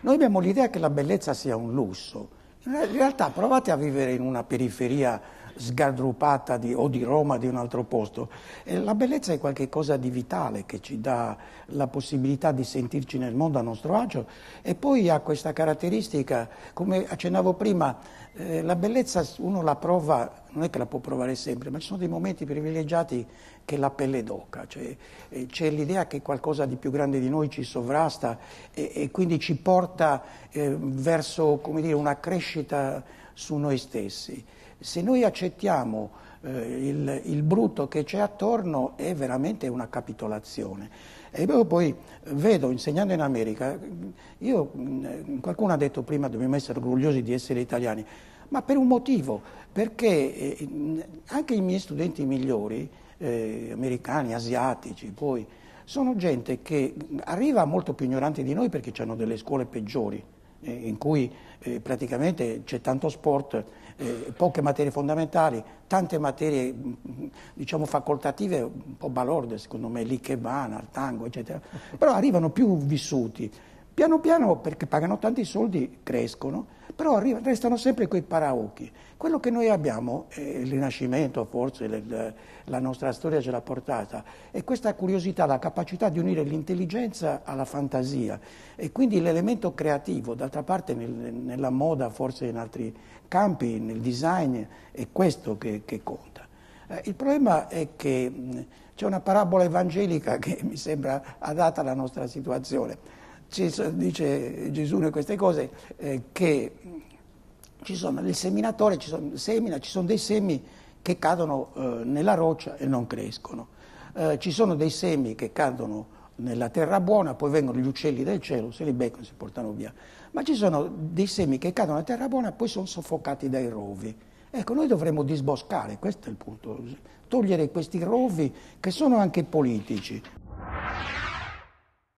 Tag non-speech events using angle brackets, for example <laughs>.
Noi abbiamo l'idea che la bellezza sia un lusso. In realtà provate a vivere in una periferia sgarrupata di, o di Roma di un altro posto. Eh, la bellezza è qualcosa di vitale che ci dà la possibilità di sentirci nel mondo a nostro agio e poi ha questa caratteristica, come accennavo prima, eh, la bellezza uno la prova non è che la può provare sempre, ma ci sono dei momenti privilegiati che la pelle d'oca, cioè, eh, c'è l'idea che qualcosa di più grande di noi ci sovrasta e, e quindi ci porta eh, verso dire, una crescita su noi stessi. Se noi accettiamo eh, il, il brutto che c'è attorno è veramente una capitolazione. E io poi eh, vedo, insegnando in America, io, mm, qualcuno ha detto prima dobbiamo essere orgogliosi di essere italiani, ma per un motivo, perché eh, anche i miei studenti migliori, eh, americani, asiatici, poi, sono gente che arriva molto più ignorante di noi perché hanno delle scuole peggiori, eh, in cui eh, praticamente c'è tanto sport, eh, poche materie fondamentali, tante materie diciamo facoltative un po' balorde, secondo me, l'ikebana, il tango, eccetera, però arrivano più vissuti. Piano piano, perché pagano tanti soldi, crescono, però arriva, restano sempre quei paraocchi. Quello che noi abbiamo, eh, il Rinascimento forse, le, le, la nostra storia ce l'ha portata, è questa curiosità, la capacità di unire l'intelligenza alla fantasia e quindi l'elemento creativo, d'altra parte nel, nella moda, forse in altri campi, nel design, è questo che, che conta. Eh, il problema è che mh, c'è una parabola evangelica <laughs> che mi sembra adatta alla nostra situazione dice Gesù in queste cose eh, che ci sono, il seminatore ci sono, semina, ci sono dei semi che cadono eh, nella roccia e non crescono. Eh, ci sono dei semi che cadono nella terra buona, poi vengono gli uccelli del cielo, se li beccano si portano via. Ma ci sono dei semi che cadono nella terra buona e poi sono soffocati dai rovi. Ecco, noi dovremmo disboscare, questo è il punto, togliere questi rovi che sono anche politici.